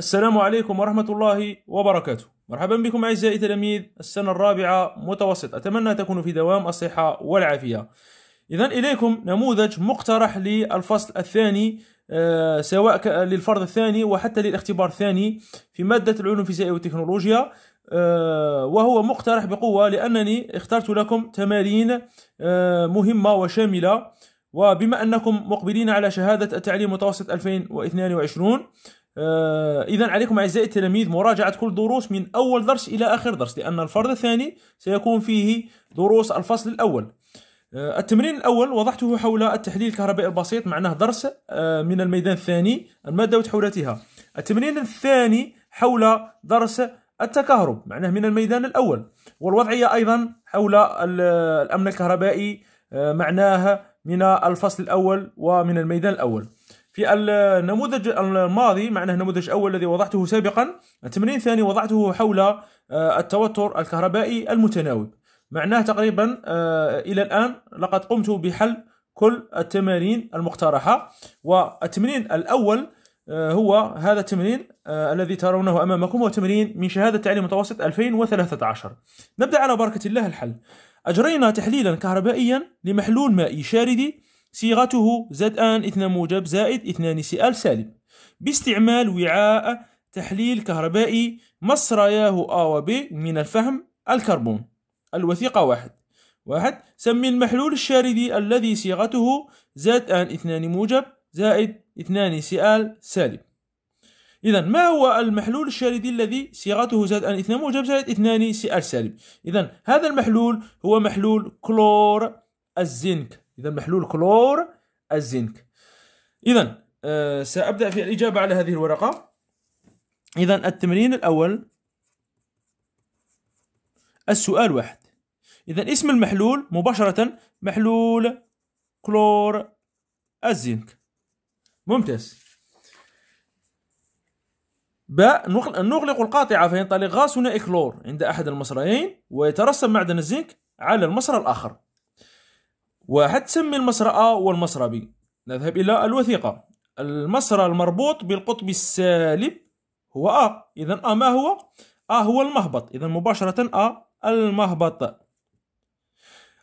السلام عليكم ورحمة الله وبركاته مرحبا بكم أعزائي تلاميذ السنة الرابعة متوسط أتمنى تكونوا في دوام الصحة والعافية إذا إليكم نموذج مقترح للفصل الثاني آه، سواء للفرض الثاني وحتى للاختبار الثاني في مادة العلوم الفيزيائية والتكنولوجيا آه، وهو مقترح بقوة لأنني اخترت لكم تمارين آه، مهمة وشاملة وبما أنكم مقبلين على شهادة التعليم متوسط 2022 آه، إذا عليكم أعزائي التلاميذ مراجعة كل دروس من أول درس إلى آخر درس لأن الفرد الثاني سيكون فيه دروس الفصل الأول آه، التمرين الأول وضعته حول التحليل الكهربائي البسيط معناه درس آه، من الميدان الثاني المادة وتحولاتها التمرين الثاني حول درس التكهرب معناه من الميدان الأول والوضعية أيضا حول الأمن الكهربائي معناها من الفصل الأول ومن الميدان الأول في النموذج الماضي معناه النموذج الاول الذي وضعته سابقا التمرين الثاني وضعته حول آه، التوتر الكهربائي المتناوب معناه تقريبا آه، الى الان لقد قمت بحل كل التمارين المقترحه والتمرين الاول آه، هو هذا التمرين الذي ترونه امامكم هو تمرين من شهاده تعليم متوسط 2013 نبدا على بركه الله الحل اجرينا تحليلا كهربائيا لمحلول مائي شاردي صيغته ان اثنان موجب زائد اثنان ال سالب باستعمال وعاء تحليل كهربائي مصرياه A و B من الفهم الكربون الوثيقة واحد واحد سمي المحلول الشاردي الذي صيغته ان اثنان موجب زائد اثنان ال سالب إذا ما هو المحلول الشاردي الذي صيغته ان اثنان موجب زائد اثنان سي ال سالب؟ إذا هذا المحلول هو محلول كلور الزنك إذا محلول كلور الزنك إذا آه سأبدأ في الإجابة على هذه الورقة إذا التمرين الأول السؤال واحد إذا اسم المحلول مباشرة محلول كلور الزنك ممتاز باء نغلق القاطعة فينطلق غاز ثنائي كلور عند أحد المصريين ويترسب معدن الزنك على المصرى الآخر وحتسمي والمسرى ب نذهب إلى الوثيقة المسرى المربوط بالقطب السالب هو أ إذا أ ما هو؟ أ هو المهبط إذا مباشرة أ المهبط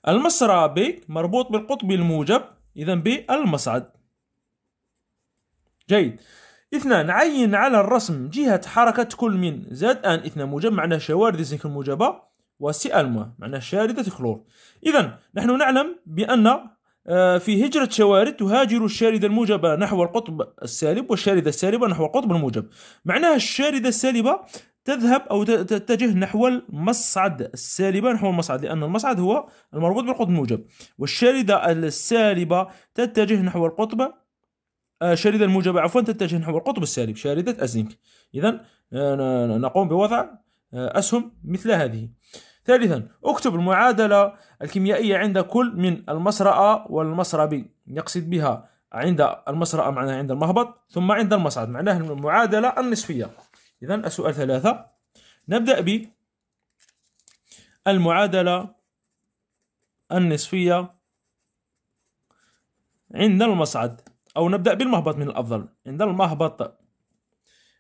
المسرى ب مربوط بالقطب الموجب إذا ب المصعد جيد اثنان عين على الرسم جهة حركة كل من زاد ان اثنان موجب معناه شواردز الموجبة وسي الماء معناه شاردة كلور إذا نحن نعلم بأن آه، في هجرة شوارد تهاجر الشاردة الموجبة نحو القطب السالب والشاردة السالبة نحو القطب الموجب معناها الشاردة السالبة تذهب أو تتجه نحو المصعد السالبة نحو المصعد لأن المصعد هو المربوط بالقطب الموجب والشاردة السالبة تتجه نحو القطب آه، الشاردة الموجبة عفوا تتجه نحو القطب السالب شاردة الزنك إذا آه، نقوم بوضع أسهم مثل هذه ثالثا اكتب المعادلة الكيميائية عند كل من المسرأة والمسربي يقصد بها عند المسرأة معناها عند المهبط ثم عند المصعد معناها المعادلة النصفية إذا السؤال ثلاثة نبدأ ب المعادلة النصفية عند المصعد أو نبدأ بالمهبط من الأفضل عند المهبط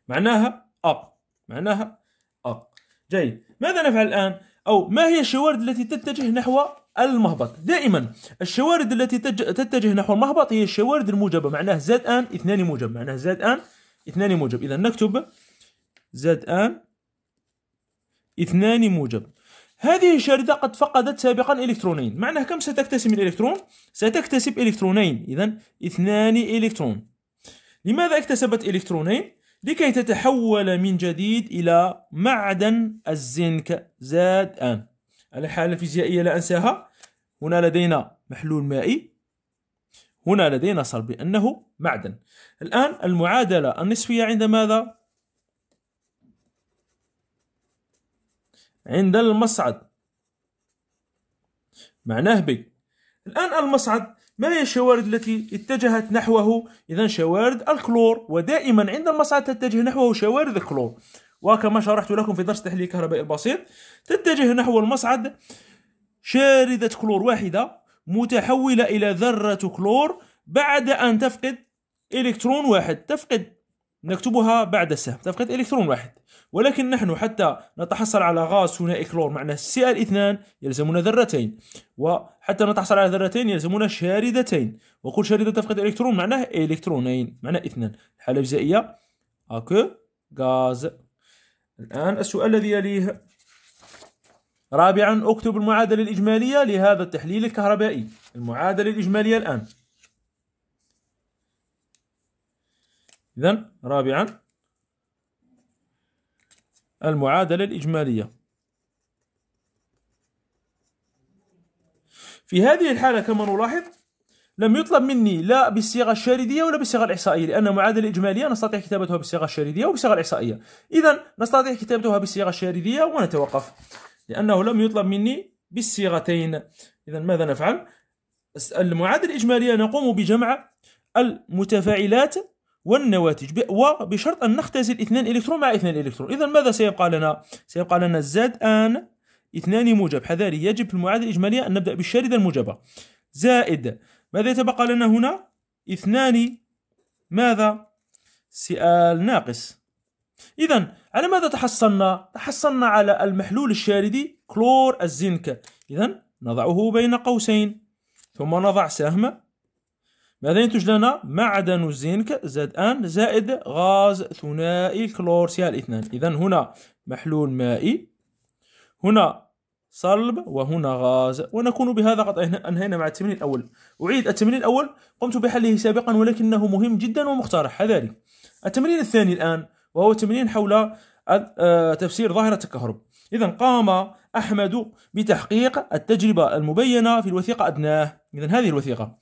معناها أ معناها أ جيد ماذا نفعل الآن؟ أو ما هي الشوارد التي تتجه نحو المهبط دائما الشوارد التي تتجه نحو المهبط هي الشوارد الموجبة معناه زاد آن اثنان موجب معناه زاد آن اثنان موجب إذا نكتب زاد آن اثنان موجب هذه الشاردة قد فقدت سابقا إلكترونين معناه كم ستكتسب من إلكترون؟ ستكتسب إلكترونين إذا اثنان إلكترون لماذا اكتسبت إلكترونين؟ لكي تتحول من جديد إلى معدن الزنك زاد أن الحالة الفيزيائية لا أنساها هنا لدينا محلول مائي هنا لدينا صلب لأنه معدن الآن المعادلة النصفية عند ماذا؟ عند المصعد معناه ب الآن المصعد ما هي الشوارد التي اتجهت نحوه إذا شوارد الكلور ودائما عند المصعد تتجه نحوه شوارد الكلور وكما شرحت لكم في درس تحليل الكهرباء البسيط تتجه نحو المصعد شاردة كلور واحدة متحولة إلى ذرة كلور بعد أن تفقد إلكترون واحد تفقد نكتبها بعد السهم تفقد إلكترون واحد ولكن نحن حتى نتحصل على غاز ثنائي كلور معناه سي ال 2 يلزمنا ذرتين وحتى نتحصل على ذرتين يلزمنا شاردتين وكل شاردة تفقد إلكترون معناه إلكترونين معناه اثنان الحالة الفيزيائية أكو غاز الآن السؤال الذي يليه رابعا اكتب المعادلة الإجمالية لهذا التحليل الكهربائي المعادلة الإجمالية الآن إذا رابعا المعادلة الإجمالية في هذه الحالة كما نلاحظ لم يطلب مني لا بالصيغة الشاردية ولا بالصيغة الإحصائية لأن المعادلة الإجمالية نستطيع كتابتها بالصيغة الشاردية وبالصيغة الإحصائية إذا نستطيع كتابتها بالصيغة الشاردية ونتوقف لأنه لم يطلب مني بالصيغتين إذا ماذا نفعل؟ المعادلة الإجمالية نقوم بجمع المتفاعلات والنواتج وبشرط أن نختزل اثنان إلكترون مع اثنان إلكترون إذا ماذا سيبقى لنا؟ سيبقى لنا زد آن اثنان موجب حذاري يجب في المعادلة الإجمالية أن نبدأ بالشاردة الموجبة زائد ماذا يتبقى لنا هنا؟ اثنان ماذا؟ سؤال ناقص إذا على ماذا تحصلنا؟ تحصلنا على المحلول الشاردي كلور الزنك إذا نضعه بين قوسين ثم نضع سهم ماذا ينتج لنا معدن الزنك زد ان زائد غاز ثنائي كلور سي اثنان اذا هنا محلول مائي هنا صلب وهنا غاز ونكون بهذا قد انهينا مع التمرين الاول اعيد التمرين الاول قمت بحله سابقا ولكنه مهم جدا ومقترح حذاري التمرين الثاني الان وهو تمرين حول آه، تفسير ظاهره الكهرب اذا قام احمد بتحقيق التجربه المبينه في الوثيقه ادناه اذا هذه الوثيقه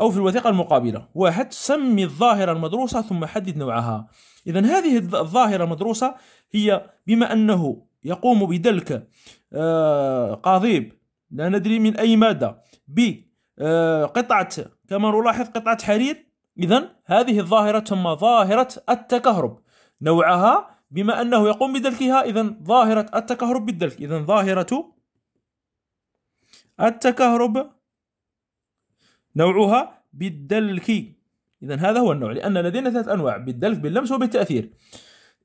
أو في الوثيقة المقابلة واحد سمي الظاهرة المدروسة ثم حدد نوعها إذا هذه الظاهرة المدروسة هي بما أنه يقوم بدلك آه، قضيب لا ندري من أي مادة بقطعة آه، كما نلاحظ قطعة حرير إذا هذه الظاهرة تسمى ظاهرة التكهرب نوعها بما أنه يقوم بدلكها إذا ظاهرة التكهرب بالدلك إذا ظاهرة التكهرب نوعها بالدلك إذا هذا هو النوع لأن لدينا ثلاث أنواع بالدلك باللمس وبالتأثير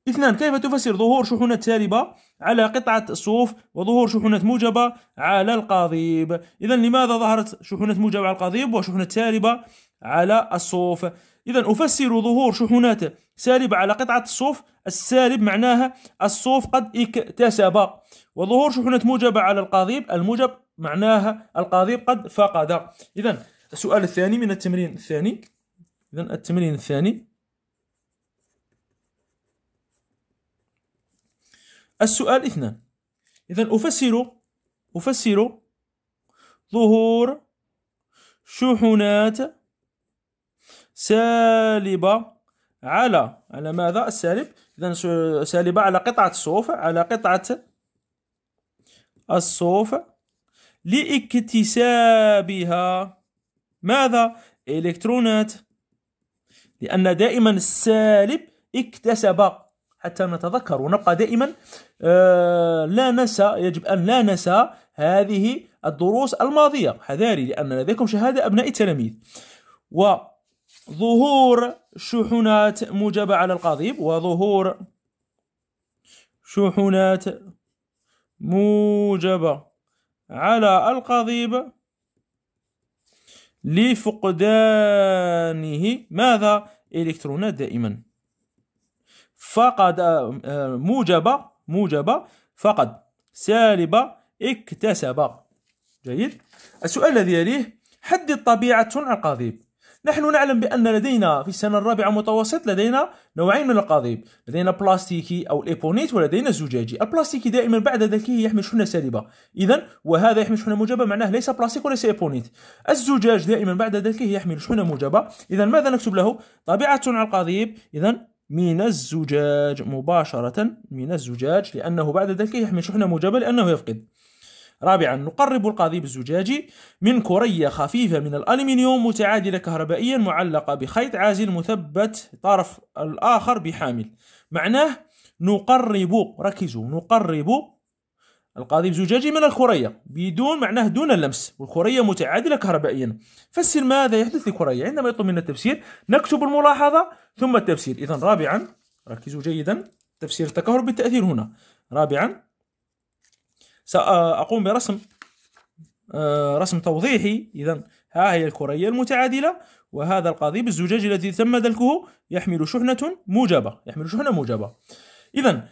اثنان كيف تفسر ظهور شحنة سالبة على قطعة الصوف وظهور شحنة موجبة على القضيب إذا لماذا ظهرت شحنة موجبة على القضيب وشحنة سالبة على الصوف إذا أفسر ظهور شحنات سالبة على قطعة الصوف السالب معناها الصوف قد اكتسب وظهور شحنة موجبة على القضيب الموجب معناها القضيب قد فقد إذا السؤال الثاني من التمرين الثاني إذا التمرين الثاني السؤال اثنان إذا أفسر أفسر ظهور شحنات سالبة على على ماذا السالب إذا سالبة على قطعة الصوف على قطعة الصوف لاكتسابها ماذا؟ إلكترونات لأن دائما السالب اكتسب حتى نتذكر ونبقى دائما آه، لا ننسى يجب أن لا ننسى هذه الدروس الماضية حذاري لأن لديكم شهادة أبناء التلاميذ وظهور شحنات موجبة على القضيب وظهور شحنات موجبة على القضيب لفقدانه ماذا الكترونات دائما فقد موجبة آه، موجبة فقد سالبة اكتسب جيد السؤال الذي يليه حدد طبيعة القضيب نحن نعلم بأن لدينا في السنة الرابعة متوسط لدينا نوعين من القضيب لدينا بلاستيكي أو الإيبونيت ولدينا الزجاجي البلاستيكي دائما بعد ذلكه يحمل شحنة سالبة إذا وهذا يحمل شحنة موجبة معناه ليس بلاستيك وليس إيبونيت الزجاج دائما بعد ذلكه يحمل شحنة موجبة إذا ماذا نكتب له طبيعة صنع القضيب إذا من الزجاج مباشرة من الزجاج لأنه بعد ذلك يحمل شحنة موجبة لأنه يفقد رابعا نقرب القضيب الزجاجي من كرية خفيفة من الألمنيوم متعادلة كهربائيا معلقة بخيط عازل مثبت طرف الآخر بحامل معناه نقرب ركزوا نقرب القضيب الزجاجي من الكرية بدون معناه دون اللمس والكرية متعادلة كهربائيا فسر ماذا يحدث لكرية عندما يطلب منا التفسير نكتب الملاحظة ثم التفسير إذا رابعا ركزوا جيدا تفسير التكهرب بالتأثير هنا رابعا سأقوم برسم آه، رسم توضيحي إذا ها هي الكرية المتعادلة وهذا القضيب الزجاجي الذي تم دلكه يحمل شحنة موجبة يحمل شحنة موجبة إذا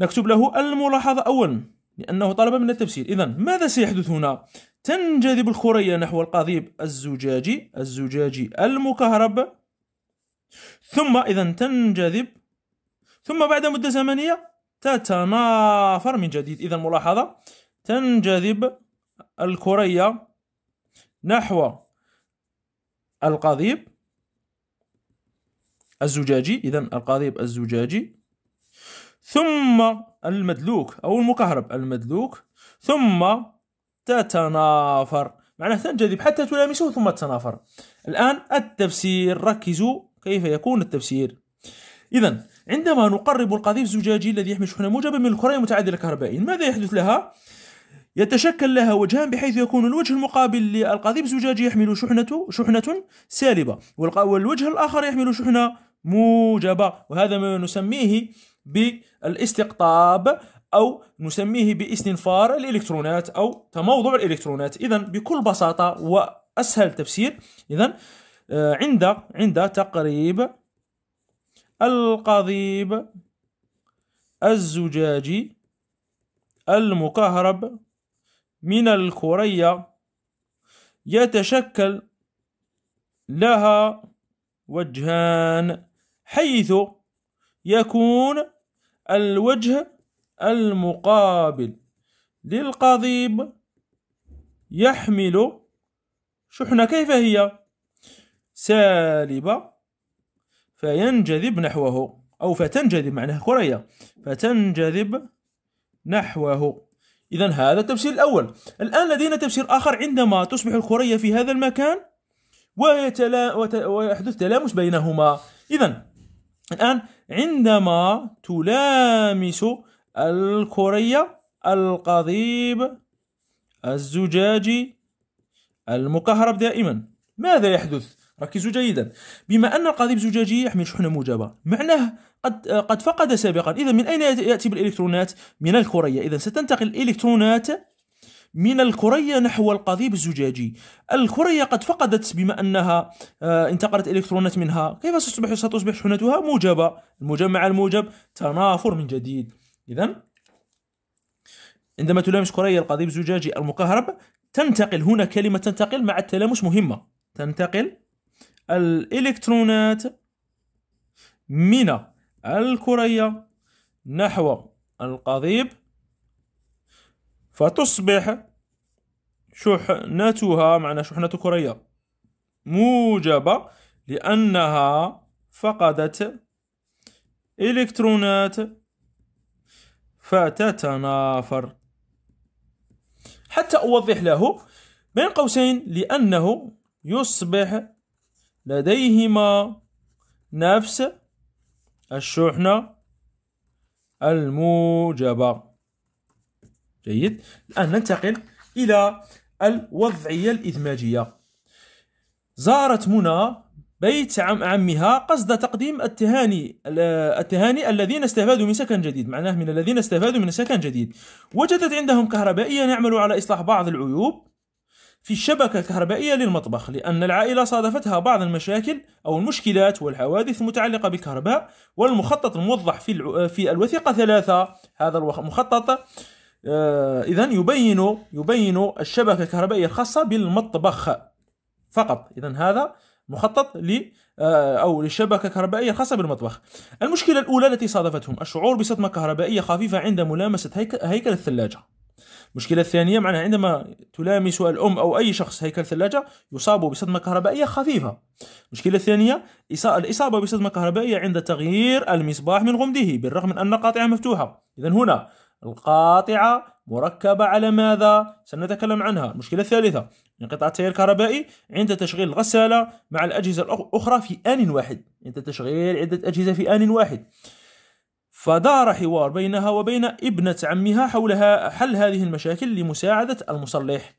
نكتب له الملاحظة أولا لأنه طلب من التفسير إذا ماذا سيحدث هنا؟ تنجذب الكرية نحو القضيب الزجاجي الزجاجي المكهرب ثم إذا تنجذب ثم بعد مدة زمنية تتنافر من جديد إذا ملاحظة تنجذب الكرية نحو القضيب الزجاجي إذا القضيب الزجاجي ثم المدلوك أو المكهرب المدلوك ثم تتنافر معناه تنجذب حتى تلامسه ثم تتنافر الآن التفسير ركزوا كيف يكون التفسير إذا عندما نقرب القذيف الزجاجي الذي يحمل شحنة موجبة من الكرة المتعادلة الكهربائية ماذا يحدث لها؟ يتشكل لها وجهان بحيث يكون الوجه المقابل للقضيب الزجاجي يحمل شحنة شحنة سالبة والوجه الآخر يحمل شحنة موجبة وهذا ما نسميه بالاستقطاب أو نسميه باستنفار الإلكترونات أو تموضع الإلكترونات إذا بكل بساطة وأسهل تفسير إذا آه، عند عند تقريب القضيب الزجاجي المكهرب من الكرية يتشكل لها وجهان حيث يكون الوجه المقابل للقضيب يحمل شحنة كيف هي سالبة فينجذب نحوه أو فتنجذب معناه كرية فتنجذب نحوه إذا هذا التفسير الأول الآن لدينا تفسير آخر عندما تصبح الكرية في هذا المكان ويتلا... وت... ويحدث تلامس بينهما إذا الآن عندما تلامس الكرية القضيب الزجاجي المكهرب دائما ماذا يحدث ركزوا جيدا بما أن القضيب الزجاجي يحمل شحنة موجبة معناه قد, قد فقد سابقا إذا من أين يأتي بالإلكترونات؟ من الكرية إذا ستنتقل الإلكترونات من الكرية نحو القضيب الزجاجي الكرية قد فقدت بما أنها آه، انتقلت إلكترونات منها كيف ستصبح ستصبح شحنتها موجبة الموجب مع الموجب تنافر من جديد إذا عندما تلامس كرية القضيب الزجاجي المكهرب تنتقل هنا كلمة تنتقل مع التلامس مهمة تنتقل الإلكترونات من الكرية نحو القضيب فتصبح شحنتها معنى شحنة الكرية موجبة لأنها فقدت إلكترونات فتتنافر حتى أوضح له بين قوسين لأنه يصبح لديهما نفس الشحنة الموجبة جيد الآن ننتقل إلى الوضعية الإدماجية زارت منى بيت عم عمها قصد تقديم التهاني التهاني الذين استفادوا من سكن جديد معناه من الذين استفادوا من سكن جديد وجدت عندهم كهربائيا يعمل على إصلاح بعض العيوب في الشبكة الكهربائية للمطبخ لأن العائلة صادفتها بعض المشاكل أو المشكلات والحوادث المتعلقة بالكهرباء والمخطط الموضح في في الوثيقة ثلاثة هذا المخطط إذا آه، يبين يبين الشبكة الكهربائية الخاصة بالمطبخ فقط إذا هذا مخطط ل آه، أو للشبكة الكهربائية الخاصة بالمطبخ. المشكلة الأولى التي صادفتهم الشعور بصدمة كهربائية خفيفة عند ملامسة هيكل الثلاجة. المشكله الثانيه معناها عندما تلامس الام او اي شخص هيكل ثلاجه يصاب بصدمه كهربائيه خفيفه المشكله الثانيه الاصابه بصدمه كهربائيه عند تغيير المصباح من غمده بالرغم من ان قاطعه مفتوحه اذا هنا القاطعه مركبه على ماذا سنتكلم عنها المشكله الثالثه انقطاع التيار الكهربائي عند تشغيل الغساله مع الاجهزه الاخرى في ان واحد عند تشغيل عده اجهزه في ان واحد فدار حوار بينها وبين ابنة عمها حول حل هذه المشاكل لمساعدة المصلح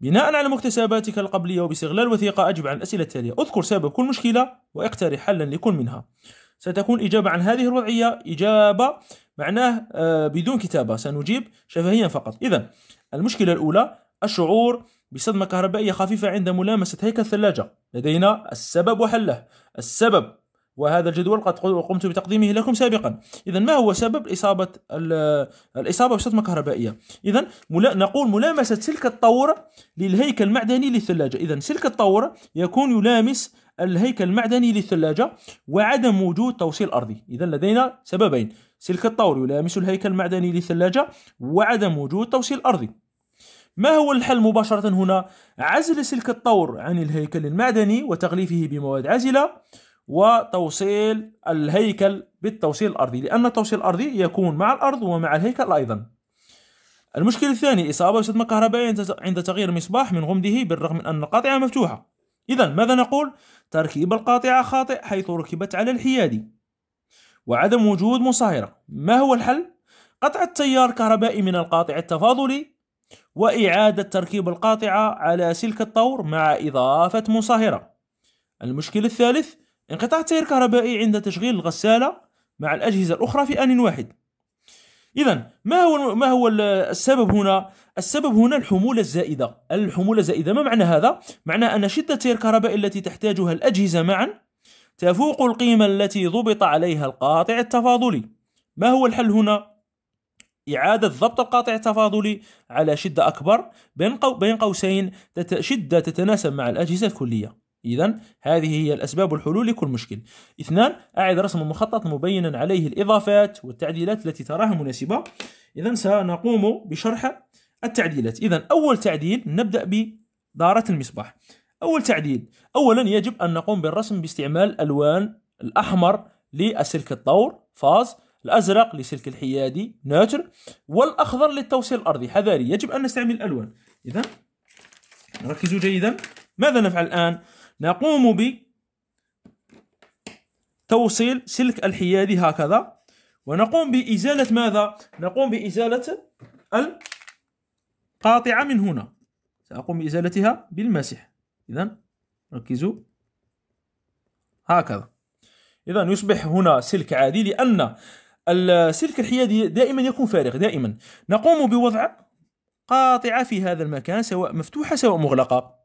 بناء على مكتسباتك القبلية وباستغلال وثيقة أجب عن الأسئلة التالية اذكر سبب كل مشكلة واقترح حلا لكل منها ستكون إجابة عن هذه الوضعية إجابة معناه آه، بدون كتابة سنجيب شفهيا فقط إذا المشكلة الأولى الشعور بصدمة كهربائية خفيفة عند ملامسة هيكل الثلاجة لدينا السبب وحله السبب وهذا الجدول قد قمت بتقديمه لكم سابقا اذا ما هو سبب اصابه الاصابه بصدمه كهربائيه اذا ملا نقول ملامسه سلك الطور للهيكل المعدني للثلاجه اذا سلك الطور يكون يلامس الهيكل المعدني للثلاجه وعدم وجود توصيل ارضي اذا لدينا سببين سلك الطور يلامس الهيكل المعدني للثلاجه وعدم وجود توصيل ارضي ما هو الحل مباشره هنا عزل سلك الطور عن الهيكل المعدني وتغليفه بمواد عازله وتوصيل الهيكل بالتوصيل الأرضي لأن التوصيل الأرضي يكون مع الأرض ومع الهيكل أيضا المشكله الثانيه إصابة صدمة كهربائية عند تغيير مصباح من غمده بالرغم من أن القاطعة مفتوحة إذا ماذا نقول؟ تركيب القاطعة خاطئ حيث ركبت على الحيادي وعدم وجود مصاهرة ما هو الحل؟ قطع التيار الكهربائي من القاطع التفاضلي وإعادة تركيب القاطعة على سلك الطور مع إضافة مصاهرة المشكل الثالث انقطاع التيار الكهربائي عند تشغيل الغسالة مع الأجهزة الأخرى في آن واحد إذا ما هو ما هو السبب هنا؟ السبب هنا الحمولة الزائدة، الحمولة الزائدة ما معنى هذا؟ معنى أن شدة التيار الكهربائي التي تحتاجها الأجهزة معا تفوق القيمة التي ضبط عليها القاطع التفاضلي. ما هو الحل هنا؟ إعادة ضبط القاطع التفاضلي على شدة أكبر بين قوسين شدة تتناسب مع الأجهزة الكلية. إذا هذه هي الأسباب والحلول لكل مشكل. اثنان أعد رسم المخطط مبينا عليه الإضافات والتعديلات التي تراها مناسبة. إذا سنقوم بشرح التعديلات. إذا أول تعديل نبدأ بدارة المصباح. أول تعديل أولا يجب أن نقوم بالرسم باستعمال الألوان الأحمر لسلك الطور فاز الأزرق لسلك الحيادي ناتر والأخضر للتوصيل الأرضي حذاري يجب أن نستعمل الألوان إذا ركزوا جيدا ماذا نفعل الآن؟ نقوم بتوصيل سلك الحيادي هكذا ونقوم بإزالة ماذا؟ نقوم بإزالة القاطعة من هنا سأقوم بإزالتها بالمسح إذا ركزوا هكذا إذا يصبح هنا سلك عادي لأن السلك الحيادي دائما يكون فارغ دائما نقوم بوضع قاطعة في هذا المكان سواء مفتوحة سواء مغلقة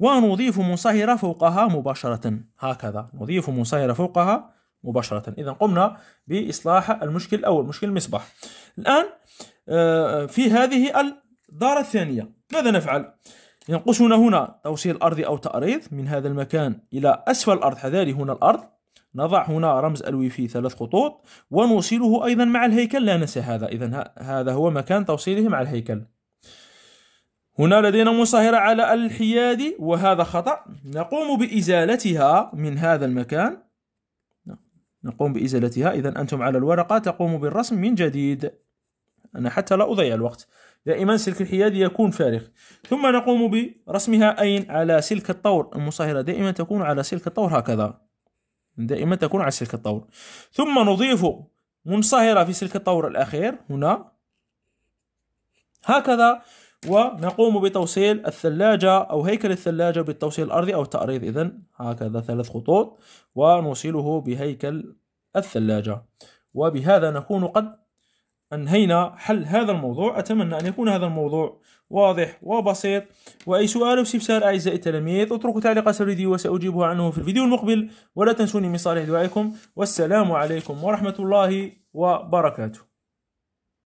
ونضيف منصهرة فوقها مباشرة هكذا نضيف منصهرة فوقها مباشرة إذا قمنا بإصلاح المشكل الأول مشكل المصباح الآن آه، في هذه الدارة الثانية ماذا نفعل؟ ينقصنا هنا توصيل أرضي أو تأريض من هذا المكان إلى أسفل الأرض حذاري هنا الأرض نضع هنا رمز الوي في ثلاث خطوط ونوصله أيضا مع الهيكل لا ننسى هذا إذا هذا هو مكان توصيله مع الهيكل هنا لدينا مصاهرة على الحياد وهذا خطأ نقوم بإزالتها من هذا المكان نقوم بإزالتها إذا أنتم على الورقة تقوم بالرسم من جديد أنا حتى لا أضيع الوقت دائما سلك الحياد يكون فارغ ثم نقوم برسمها أين على سلك الطور المصهرة دائما تكون على سلك الطور هكذا دائما تكون على سلك الطور ثم نضيف منصهرة في سلك الطور الأخير هنا هكذا ونقوم بتوصيل الثلاجة أو هيكل الثلاجة بالتوصيل الأرضي أو التأريض إذا هكذا ثلاث خطوط ونوصله بهيكل الثلاجة وبهذا نكون قد أنهينا حل هذا الموضوع أتمنى أن يكون هذا الموضوع واضح وبسيط وأي سؤال أو استفسار أعزائي التلاميذ اتركوا تعليق أسفل الفيديو وسأجيبها عنه في الفيديو المقبل ولا تنسوني من صالح دعائكم والسلام عليكم ورحمة الله وبركاته